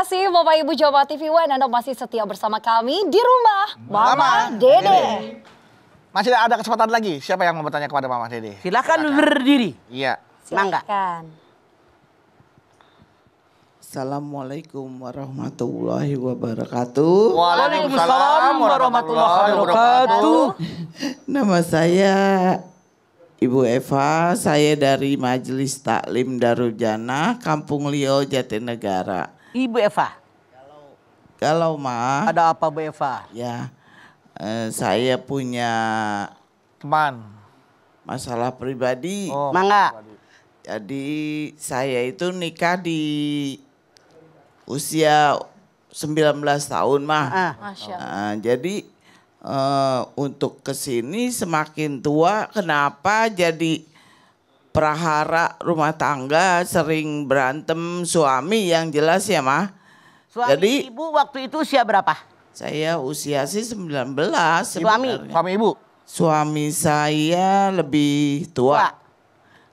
kasih Bapak Ibu Jawa TV One. Anda masih setia bersama kami di rumah Mama, Mama Dede. Dede. Masih ada kesempatan lagi. Siapa yang mau bertanya kepada Mama Dede? Silakan, berdiri. Iya. Mangga. Assalamualaikum warahmatullahi wabarakatuh. Waalaikumsalam warahmatullahi wabarakatuh. Nama saya Ibu Eva, saya dari Majelis Taklim Darujana, Kampung Lio, Jatinegara. Ibu Eva. Kalau Ma. Ada apa Bu Eva? Ya. Eh, saya punya teman. Masalah pribadi. Oh, Mangga. Jadi saya itu nikah di usia 19 tahun mah. Ah, nah, jadi uh, untuk kesini semakin tua kenapa jadi prahara rumah tangga, sering berantem suami yang jelas ya mah. Suami Jadi ibu waktu itu usia berapa? Saya usia sih 19 sebenarnya. Suami, suami ibu? Suami saya lebih tua. tua.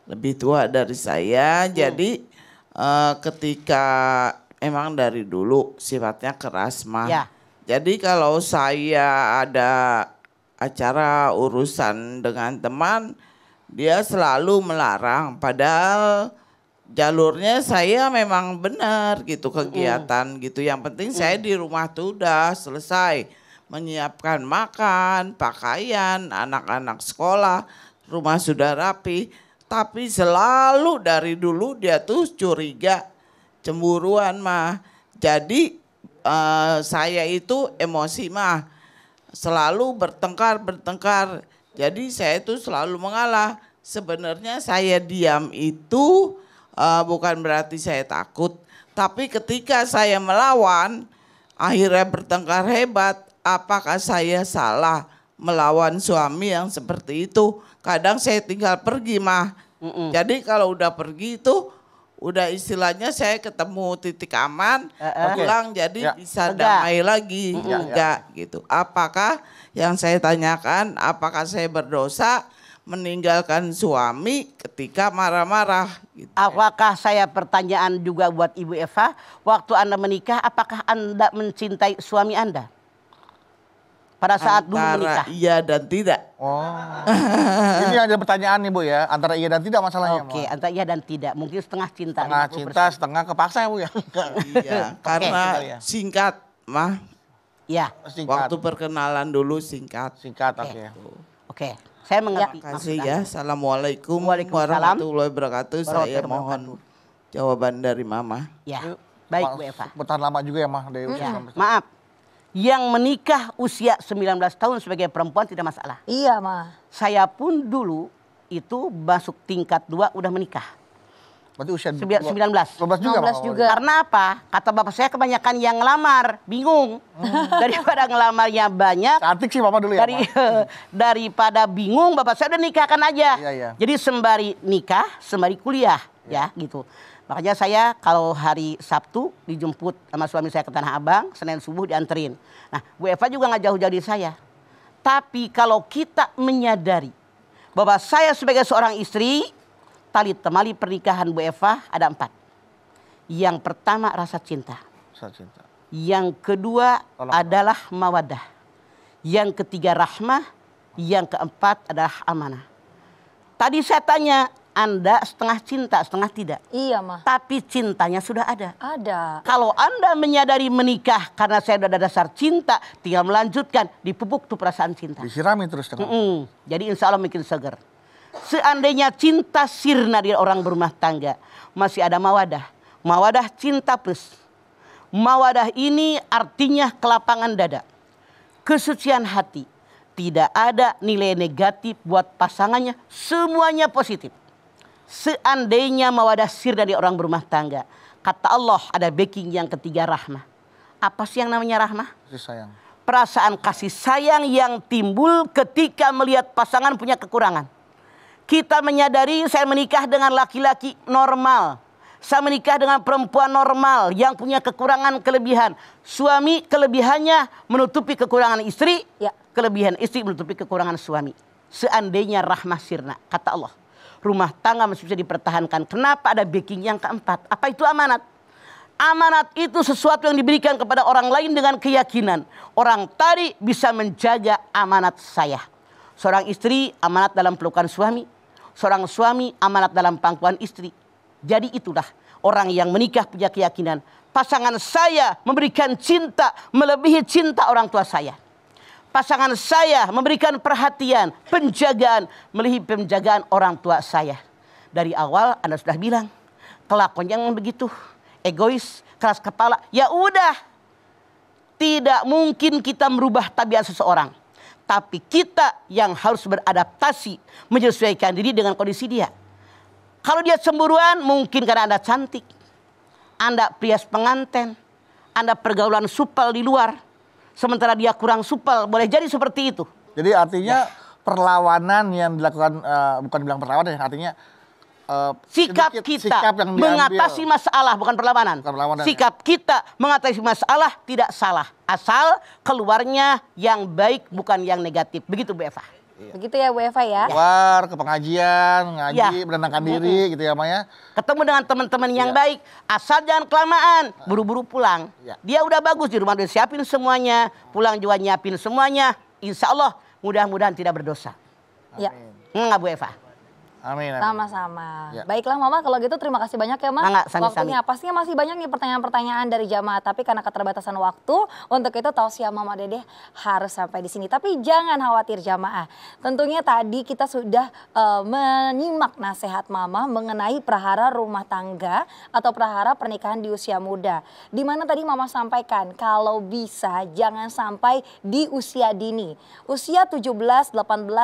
Lebih tua dari saya. Hmm. Jadi uh, ketika emang dari dulu sifatnya keras mah. Ya. Jadi kalau saya ada acara urusan dengan teman, dia selalu melarang padahal jalurnya saya memang benar gitu kegiatan mm. gitu. Yang penting mm. saya di rumah tuh udah selesai menyiapkan makan, pakaian, anak-anak sekolah, rumah sudah rapi. Tapi selalu dari dulu dia tuh curiga, cemburuan mah. Jadi uh, saya itu emosi mah selalu bertengkar bertengkar jadi saya itu selalu mengalah. Sebenarnya saya diam itu uh, bukan berarti saya takut, tapi ketika saya melawan akhirnya bertengkar hebat, apakah saya salah melawan suami yang seperti itu? Kadang saya tinggal pergi mah. Mm -mm. Jadi kalau udah pergi itu udah istilahnya saya ketemu titik aman uh, pulang okay. jadi ya. bisa Enggak. damai lagi mm -hmm. enggak ya. gitu apakah yang saya tanyakan apakah saya berdosa meninggalkan suami ketika marah-marah gitu. Ya? apakah saya pertanyaan juga buat ibu Eva waktu anda menikah apakah anda mencintai suami anda pada saat antara dulu menikah. iya dan tidak. Oh. Ini ada pertanyaan nih Bu ya, antara iya dan tidak masalahnya. Oke, okay, antara iya dan tidak. Mungkin setengah cinta. Setengah cinta, setengah kepaksa ya Bu ya. iya, karena okay. Ya. singkat mah. Iya. Singkat. Waktu perkenalan dulu singkat. Singkat, oke. Okay. Oke. Okay. okay. Saya mengerti. Terima kasih ya. Assalamualaikum warahmatullahi wabarakatuh. Saya mohon jawaban dari Mama. Iya. Baik Bu Eva. Bertahan lama juga ya Mah dari ya. Maaf, yang menikah usia 19 tahun sebagai perempuan tidak masalah. Iya, Ma. Saya pun dulu itu masuk tingkat dua udah menikah. Berarti usia 19. 19 juga, 19 juga. Karena apa? Kata bapak saya kebanyakan yang ngelamar, bingung. Hmm. Daripada ngelamarnya banyak. Cantik sih bapak dulu ya. Dari, daripada bingung bapak saya udah nikahkan aja. Iya, iya. Jadi sembari nikah, sembari kuliah iya. ya gitu. Makanya saya kalau hari Sabtu dijemput sama suami saya ke Tanah Abang, Senin subuh dianterin. Nah, Bu Eva juga nggak jauh-jauh dari saya. Tapi kalau kita menyadari bahwa saya sebagai seorang istri, tali temali pernikahan Bu Eva ada empat. Yang pertama rasa cinta. cinta. Yang kedua Tolong. adalah mawadah. Yang ketiga rahmah. Yang keempat adalah amanah. Tadi saya tanya anda setengah cinta, setengah tidak. Iya, mah. Tapi cintanya sudah ada. Ada. Kalau Anda menyadari menikah karena saya sudah ada dasar cinta, tinggal melanjutkan, dipupuk tuh perasaan cinta. Disirami terus Mm -mm. Jadi insya Allah makin segar. Seandainya cinta sirna di orang berumah tangga, masih ada mawadah. Mawadah cinta plus. Mawadah ini artinya kelapangan dada. Kesucian hati. Tidak ada nilai negatif buat pasangannya, semuanya positif. Seandainya mawadah sir dari orang berumah tangga. Kata Allah ada backing yang ketiga rahmah. Apa sih yang namanya rahmah? Kasih sayang. Perasaan kasih sayang yang timbul ketika melihat pasangan punya kekurangan. Kita menyadari saya menikah dengan laki-laki normal. Saya menikah dengan perempuan normal yang punya kekurangan kelebihan. Suami kelebihannya menutupi kekurangan istri. Ya. Kelebihan istri menutupi kekurangan suami. Seandainya rahmah sirna. Kata Allah rumah tangga masih bisa dipertahankan. Kenapa ada backing yang keempat? Apa itu amanat? Amanat itu sesuatu yang diberikan kepada orang lain dengan keyakinan. Orang tadi bisa menjaga amanat saya. Seorang istri amanat dalam pelukan suami. Seorang suami amanat dalam pangkuan istri. Jadi itulah orang yang menikah punya keyakinan. Pasangan saya memberikan cinta melebihi cinta orang tua saya pasangan saya memberikan perhatian, penjagaan, melihat penjagaan orang tua saya. Dari awal Anda sudah bilang, kelakuan yang begitu, egois, keras kepala, ya udah. Tidak mungkin kita merubah tabiat seseorang. Tapi kita yang harus beradaptasi, menyesuaikan diri dengan kondisi dia. Kalau dia cemburuan mungkin karena Anda cantik. Anda prias penganten. Anda pergaulan supel di luar sementara dia kurang supel. Boleh jadi seperti itu. Jadi artinya ya. perlawanan yang dilakukan uh, bukan bilang perlawanan, ya, artinya uh, sikap kita sikap yang mengatasi masalah bukan perlawanan. Bukan perlawanan ya. sikap ya. kita mengatasi masalah tidak salah asal keluarnya yang baik bukan yang negatif. Begitu Bu Eva. Iya. Begitu ya Bu Eva ya. Keluar ke pengajian, ngaji, ya. menenangkan diri gitu ya Maya. Ketemu dengan teman-teman yang ya. baik, asal jangan kelamaan, buru-buru pulang. Ya. Dia udah bagus di rumah udah siapin semuanya, pulang juga nyiapin semuanya. Insya Allah mudah-mudahan tidak berdosa. Amin. Ya. Enggak Bu Eva. Amin. Sama-sama. Ya. Baiklah Mama kalau gitu terima kasih banyak ya ma. Mangga, sami, Waktunya sami. pastinya masih banyak nih pertanyaan-pertanyaan dari jamaah tapi karena keterbatasan waktu untuk itu tausiah Mama Dedeh harus sampai di sini. Tapi jangan khawatir jamaah. Tentunya tadi kita sudah uh, menyimak nasihat Mama mengenai prahara rumah tangga atau prahara pernikahan di usia muda. Di mana tadi Mama sampaikan kalau bisa jangan sampai di usia dini. Usia 17, 18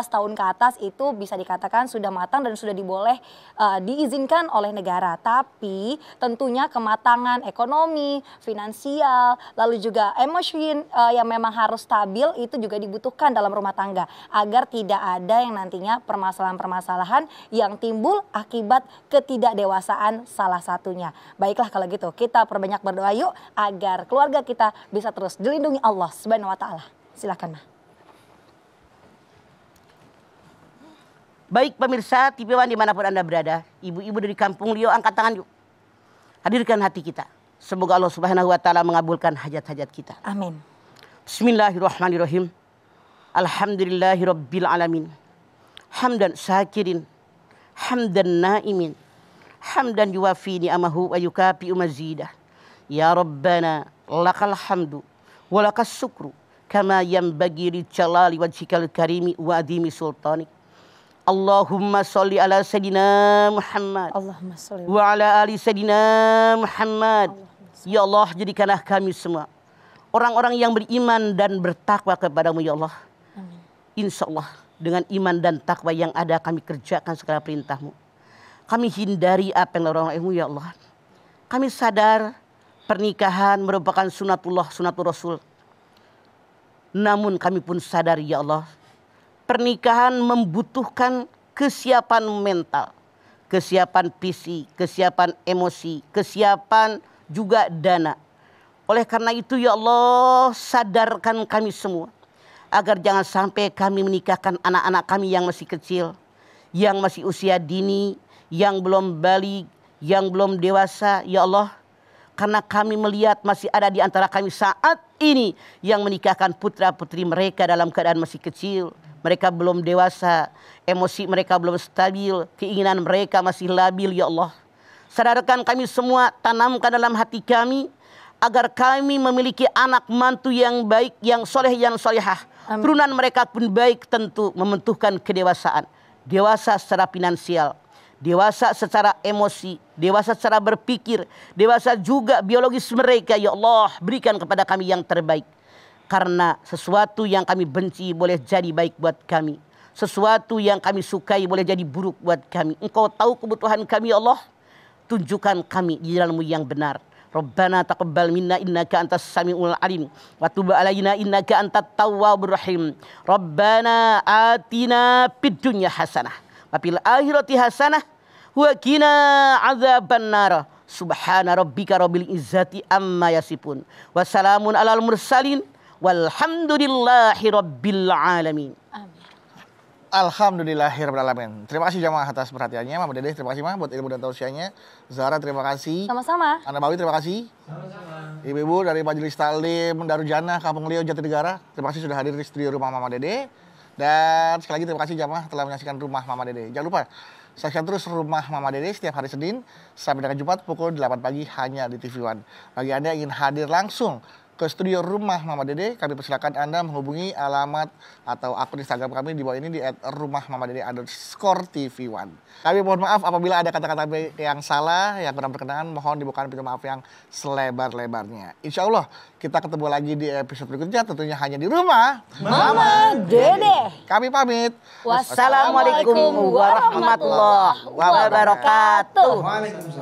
tahun ke atas itu bisa dikatakan sudah matang dan dan sudah diboleh uh, diizinkan oleh negara. Tapi tentunya kematangan ekonomi, finansial, lalu juga emosi uh, eh, yang memang harus stabil itu juga dibutuhkan dalam rumah tangga agar tidak ada yang nantinya permasalahan-permasalahan yang timbul akibat ketidakdewasaan salah satunya. Baiklah kalau gitu kita perbanyak berdoa yuk agar keluarga kita bisa terus dilindungi Allah Subhanahu wa taala. Silakan, Baik pemirsa TV One dimanapun Anda berada, ibu-ibu dari kampung Lio angkat tangan yuk. Hadirkan hati kita. Semoga Allah Subhanahu wa taala mengabulkan hajat-hajat kita. Amin. Bismillahirrahmanirrahim. Alhamdulillahirabbil alamin. Hamdan syakirin, hamdan naimin, hamdan yuwafi ni'amahu wa yukafi mazidah. Ya Rabbana lakal hamdu wa lakas syukru kama yanbaghi li jalali wajhikal karimi wa adimi sultanik. Allahumma salli ala Sayyidina Muhammad Allahumma salli wa ala ali Sayyidina Muhammad Ya Allah jadikanlah kami semua orang-orang yang beriman dan bertakwa kepadamu Ya Allah Amin. Insya dengan iman dan takwa yang ada kami kerjakan segala perintahmu kami hindari apa yang orang ilmu Ya Allah kami sadar pernikahan merupakan sunatullah sunatul rasul namun kami pun sadar Ya Allah pernikahan membutuhkan kesiapan mental, kesiapan visi, kesiapan emosi, kesiapan juga dana. Oleh karena itu ya Allah sadarkan kami semua agar jangan sampai kami menikahkan anak-anak kami yang masih kecil, yang masih usia dini, yang belum balik, yang belum dewasa, ya Allah. Karena kami melihat masih ada di antara kami saat ini yang menikahkan putra-putri mereka dalam keadaan masih kecil, mereka belum dewasa, emosi mereka belum stabil, keinginan mereka masih labil ya Allah. Sadarkan kami semua, tanamkan dalam hati kami agar kami memiliki anak mantu yang baik, yang soleh, yang solehah. Turunan mereka pun baik tentu membentukkan kedewasaan. Dewasa secara finansial, dewasa secara emosi, dewasa secara berpikir, dewasa juga biologis mereka. Ya Allah, berikan kepada kami yang terbaik. Karena sesuatu yang kami benci boleh jadi baik buat kami. Sesuatu yang kami sukai boleh jadi buruk buat kami. Engkau tahu kebutuhan kami ya Allah. Tunjukkan kami di dalammu yang benar. Rabbana taqabbal minna innaka antas samiul alim wa tuba alayna innaka antat tawwabur rahim. Rabbana atina fid dunya hasanah wa fil akhirati hasanah wa kina azaban nara. Subhana rabbika rabbil izzati amma yasifun. Wassalamun alal mursalin. Walhamdulillahirrabbilalamin. alamin. Terima kasih jamaah atas perhatiannya. Mama Dede terima kasih Mama buat ilmu dan tausianya. Zara terima kasih. Sama-sama. Anda Bawi terima kasih. Sama-sama. Ibu-ibu dari Majelis Talim Darujana Kampung Leo Jatinegara, terima kasih sudah hadir di studio rumah Mama Dede. Dan sekali lagi terima kasih jamaah telah menyaksikan Rumah Mama Dede. Jangan lupa saksikan terus Rumah Mama Dede setiap hari Senin sampai dengan Jumat pukul 8 pagi hanya di TV One. Bagi Anda yang ingin hadir langsung ke studio rumah Mama Dede, kami persilakan Anda menghubungi alamat atau akun Instagram kami di bawah ini di @rumahmamadede Mama Dede underscore TV1. Kami mohon maaf apabila ada kata-kata yang salah, yang kurang berkenan, mohon dibukakan pintu maaf yang selebar-lebarnya. Insya Allah kita ketemu lagi di episode berikutnya, tentunya hanya di rumah Mama, Dede. Dede. Kami pamit. Wassalamualaikum warahmatullahi wabarakatuh. Waalaikumsalam.